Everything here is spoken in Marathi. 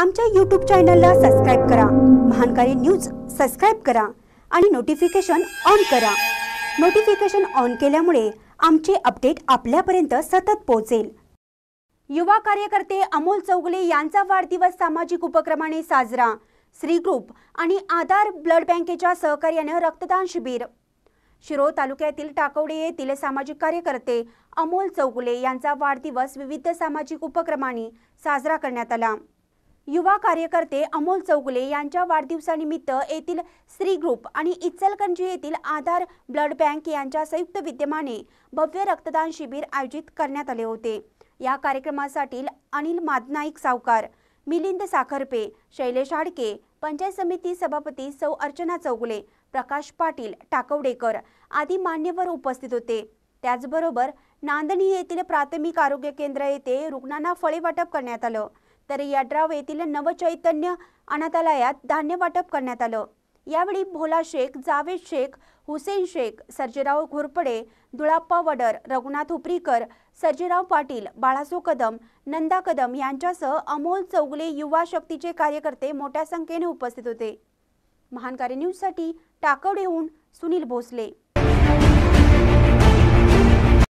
आमच्या यूट्यूब चॅनलला सबस्क्राईब करा महानकारी न्यूज सबस्क्राईब करा आणि नोटिफिकेशन ऑन करा नोटिफिकेशन ऑन केल्यामुळे आमचे अपडेट आपल्यापर्यंत सतत पोहोचेल युवा कार्यकर्ते अमोल चौगले यांचा वाढदिवस सामाजिक उपक्रमाने साजरा श्री ग्रुप आणि आधार ब्लड बँकेच्या सहकार्यानं रक्तदान शिबिर शिरोळ तालुक्यातील टाकवडे येथील सामाजिक कार्यकर्ते अमोल चौगुले यांचा वाढदिवस विविध सामाजिक उपक्रमांनी साजरा करण्यात आला युवा कार्यकर्ते अमोल चौगुले यांच्या वाढदिवसानिमित्त येथील स्त्री ग्रुप आणि इचलकंजी येथील आधार ब्लड बँक यांच्या संयुक्त विद्यमाने भव्य रक्तदान शिबिर आयोजित करण्यात आले होते या कार्यक्रमासाठी अनिल मादनाईक सावकार मिलिंद साखरपे शैलेश हाडके पंचायत समिती सभापती सौ अर्चना चौगुले प्रकाश पाटील टाकवडेकर आदी मान्यवर उपस्थित होते त्याचबरोबर नांदणी येथील प्राथमिक आरोग्य केंद्र येथे रुग्णांना फळे वाटप करण्यात आलं तर यड्राव येथील नवचैतन्य अनाथालयात धान्य वाटप करण्यात आलं यावेळी भोला शेख जावेद शेख हुसेन शेख सर्जीराव घोरपडे धुळाप्पा वडर रघुनाथ उपरीकर सर्जेराव पाटील बाळासो कदम नंदा कदम यांच्यासह अमोल चौगले युवा शक्तीचे कार्यकर्ते मोठ्या संख्येने उपस्थित होते महानकारी न्यूजसाठी टाकवडेहून सुनील भोसले